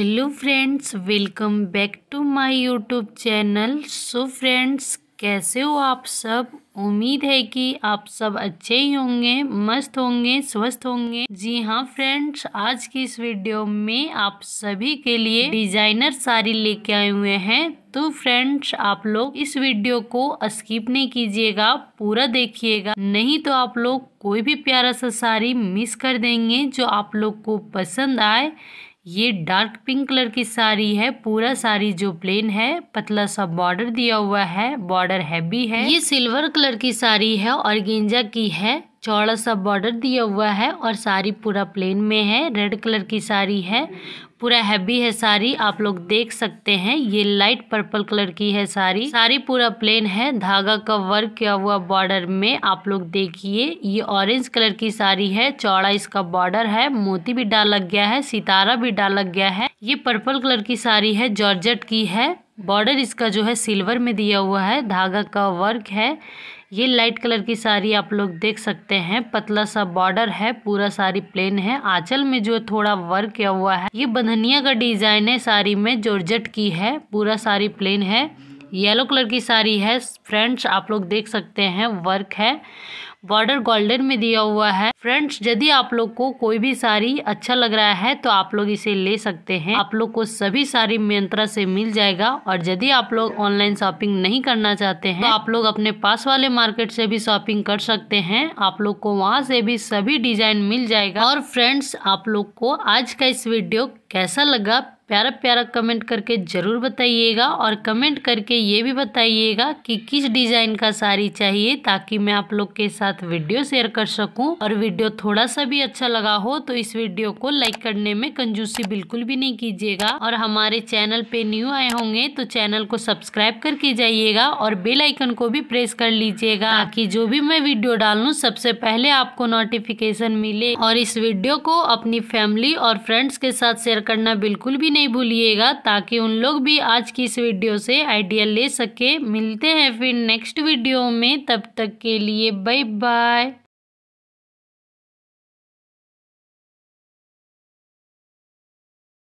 hello friends welcome back to my YouTube channel so friends कैसे हो आप सब उम्मीद है कि आप सब अच्छे ही होंगे मस्त होंगे स्वस्थ होंगे जी हाँ फ्रेंड्स आज की इस वीडियो में आप सभी के लिए डिजाइनर साड़ी लेके आए हुए हैं तो फ्रेंड्स आप लोग इस वीडियो को स्किप नहीं कीजिएगा पूरा देखिएगा नहीं तो आप लोग कोई भी प्यारा सा साड़ी मिस कर देंगे जो आप लोग को पसंद आए ये डार्क पिंक कलर की साड़ी है पूरा साड़ी जो प्लेन है पतला सा बॉर्डर दिया हुआ है बॉर्डर हैवी है ये सिल्वर कलर की साड़ी है और गेंजा की है चौड़ा सा बॉर्डर दिया हुआ है और साड़ी पूरा प्लेन में है रेड कलर की साड़ी है पूरा हैवी है साड़ी आप लोग देख सकते हैं ये लाइट पर्पल कलर की है साड़ी साड़ी पूरा प्लेन है धागा का वर्क किया हुआ बॉर्डर में आप लोग देखिए ये ऑरेंज कलर की साड़ी है चौड़ा इसका बॉर्डर है मोती भी डाला गया है सितारा भी डाला गया है ये पर्पल कलर की साड़ी है जॉर्जेट की है बॉर्डर इसका जो है सिल्वर में दिया हुआ है धागा का वर्क है ये लाइट कलर की साड़ी आप लोग देख सकते हैं पतला सा बॉर्डर है पूरा साड़ी प्लेन है आंचल में जो थोड़ा वर्क किया हुआ है ये बंधनिया का डिजाइन है साड़ी में जोरजट की है पूरा साड़ी प्लेन है येलो कलर की साड़ी है फ्रेंड्स आप लोग देख सकते हैं वर्क है बॉर्डर गोल्डन में दिया हुआ है फ्रेंड्स यदि आप लोग को कोई भी साड़ी अच्छा लग रहा है तो आप लोग इसे ले सकते हैं आप लोग को सभी साड़ी मियंत्रा से मिल जाएगा और यदि आप लोग ऑनलाइन शॉपिंग नहीं करना चाहते हैं तो आप लोग अपने पास वाले मार्केट से भी शॉपिंग कर सकते हैं आप लोग को वहाँ से भी सभी डिजाइन मिल जाएगा और फ्रेंड्स आप लोग को आज का इस वीडियो कैसा लगा प्यारा प्यारा कमेंट करके ज़रूर बताइएगा और कमेंट करके ये भी बताइएगा कि किस डिज़ाइन का साड़ी चाहिए ताकि मैं आप लोग के साथ वीडियो शेयर कर सकूं और वीडियो थोड़ा सा भी अच्छा लगा हो तो इस वीडियो को लाइक करने में कंजूसी बिल्कुल भी नहीं कीजिएगा और हमारे चैनल पे न्यू आए होंगे तो चैनल को सब्सक्राइब करके जाइएगा और बेलाइकन को भी प्रेस कर लीजिएगा ताकि जो भी मैं वीडियो डालूँ सबसे पहले आपको नोटिफिकेशन मिले और इस वीडियो को अपनी फैमिली और फ्रेंड्स के साथ शेयर करना बिल्कुल भी नहीं नहीं भूलिएगा ताकि उन लोग भी आज की इस वीडियो से आइडिया ले सके मिलते हैं फिर नेक्स्ट वीडियो में तब तक के लिए बाय बाय